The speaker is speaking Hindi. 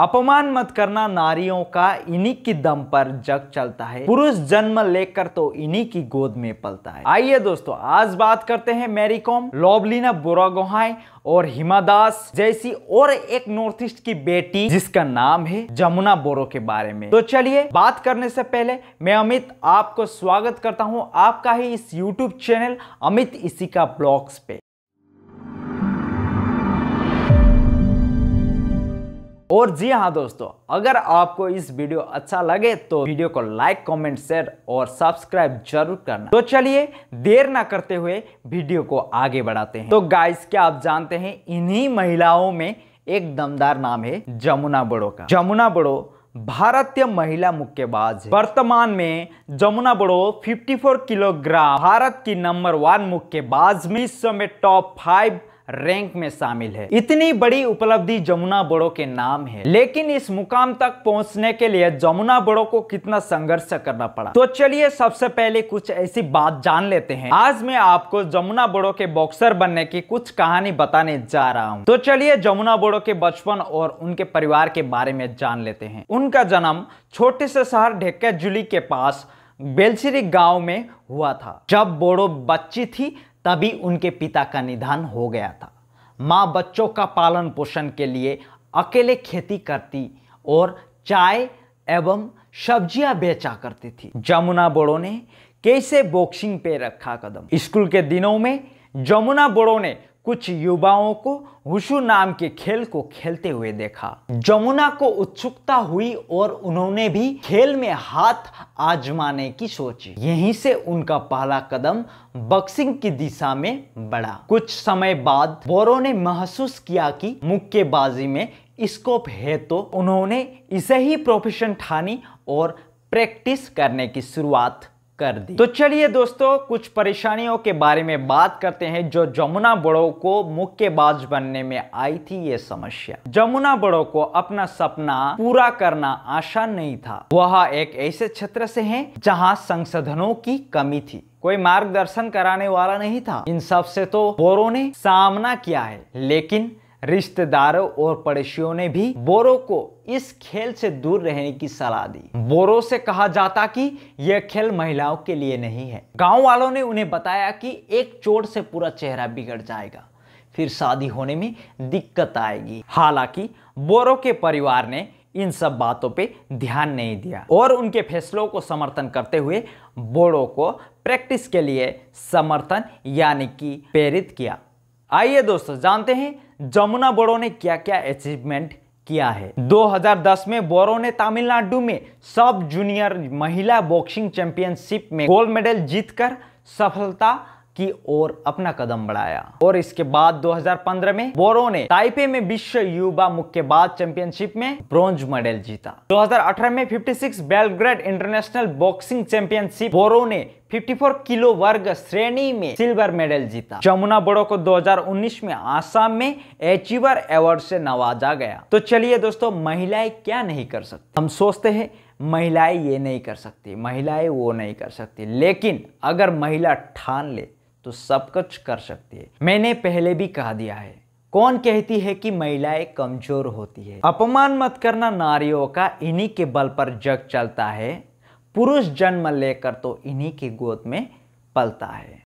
अपमान मत करना नारियों का इन्हीं की दम पर जग चलता है पुरुष जन्म लेकर तो इन्हीं की गोद में पलता है आइए दोस्तों आज बात करते हैं मैरी कॉम लोबलिना बुरागोहाई और हिमा दास जैसी और एक नॉर्थ ईस्ट की बेटी जिसका नाम है जमुना बोरो के बारे में तो चलिए बात करने से पहले मैं अमित आपको स्वागत करता हूँ आपका ही इस यूट्यूब चैनल अमित इसी का ब्लॉग्स पे और जी हाँ दोस्तों अगर आपको इस वीडियो अच्छा लगे तो वीडियो को लाइक कमेंट शेयर और सब्सक्राइब जरूर करना तो चलिए देर ना करते हुए वीडियो को आगे बढ़ाते हैं तो गाइस क्या आप जानते हैं इन्हीं महिलाओं में एक दमदार नाम है जमुना बड़ो का जमुना बड़ो भारतीय महिला मुक्केबाज वर्तमान में जमुना बड़ो 54 किलोग्राम भारत की नंबर वन मुक्केबाज में विश्व में टॉप फाइव रैंक में शामिल है इतनी बड़ी उपलब्धि जमुना बोड़ो के नाम है लेकिन इस मुकाम तक पहुंचने के लिए जमुना बोड़ो को कितना संघर्ष करना पड़ा तो चलिए सबसे पहले कुछ ऐसी बात जान लेते हैं आज मैं आपको जमुना बोड़ो के बॉक्सर बनने की कुछ कहानी बताने जा रहा हूँ तो चलिए जमुना बोड़ो के बचपन और उनके परिवार के बारे में जान लेते हैं उनका जन्म छोटे से शहर ढेक्का के पास बेलसिरी गांव में हुआ था जब बोड़ो बच्ची थी तभी उनके पिता का निधन हो गया था माँ बच्चों का पालन पोषण के लिए अकेले खेती करती और चाय एवं सब्जियां बेचा करती थी जमुना बोड़ो ने कैसे बॉक्सिंग पे रखा कदम स्कूल के दिनों में जमुना बोड़ो ने कुछ युवाओं को हुशु नाम के खेल को खेलते हुए देखा जमुना को उत्सुकता हुई और उन्होंने भी खेल में हाथ आजमाने की सोची यहीं से उनका पहला कदम बॉक्सिंग की दिशा में बढ़ा कुछ समय बाद बोरो ने महसूस किया कि मुक्केबाजी में स्कोप है तो उन्होंने इसे ही प्रोफेशन ठानी और प्रैक्टिस करने की शुरुआत कर दी तो चलिए दोस्तों कुछ परेशानियों के बारे में बात करते हैं जो जमुना बड़ो को मुक्केबाज बनने में आई थी ये समस्या जमुना बड़ो को अपना सपना पूरा करना आसान नहीं था वह एक ऐसे क्षेत्र से हैं जहां संसाधनों की कमी थी कोई मार्गदर्शन कराने वाला नहीं था इन सब से तो बोरो ने सामना किया है लेकिन रिश्तेदारों और पड़ोसियों ने भी बोरो को इस खेल से दूर रहने की सलाह दी बोरो से कहा जाता कि यह खेल महिलाओं के लिए नहीं है गांव वालों ने उन्हें बताया कि एक चोट से पूरा चेहरा बिगड़ जाएगा फिर शादी होने में दिक्कत आएगी हालांकि बोरो के परिवार ने इन सब बातों पे ध्यान नहीं दिया और उनके फैसलों को समर्थन करते हुए बोड़ो को प्रैक्टिस के लिए समर्थन यानी कि प्रेरित किया आइए दोस्तों जानते हैं जमुना बोड़ो ने क्या क्या अचीवमेंट किया है 2010 में बोरो ने तमिलनाडु में सब जूनियर महिला बॉक्सिंग चैंपियनशिप में गोल्ड मेडल जीतकर सफलता की ओर अपना कदम बढ़ाया और इसके बाद 2015 में बोरो ने ताइपे में विश्व युवा मुक्केबाज चैंपियनशिप में ब्रॉन्ज मेडल जीता 2018 में 56 Belgrade international boxing championship Boro ने 54 किलो वर्ग श्रेणी में सिल्वर मेडल जीता जमुना बोड़ो को 2019 में आसाम में एचीवर अवार्ड से नवाजा गया तो चलिए दोस्तों महिलाएं क्या नहीं कर सकती हम सोचते हैं महिलाएं ये नहीं कर सकती महिलाएं वो नहीं कर सकती लेकिन अगर महिला ठान ले तो सब कुछ कर सकती है मैंने पहले भी कहा दिया है कौन कहती है कि महिलाएं कमजोर होती है अपमान मत करना नारियों का इन्हीं के बल पर जग चलता है पुरुष जन्म लेकर तो इन्हीं की गोद में पलता है